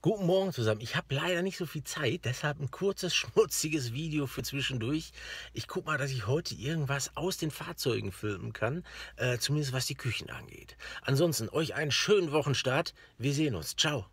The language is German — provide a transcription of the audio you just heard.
Guten Morgen zusammen. Ich habe leider nicht so viel Zeit, deshalb ein kurzes, schmutziges Video für zwischendurch. Ich gucke mal, dass ich heute irgendwas aus den Fahrzeugen filmen kann, äh, zumindest was die Küchen angeht. Ansonsten euch einen schönen Wochenstart. Wir sehen uns. Ciao.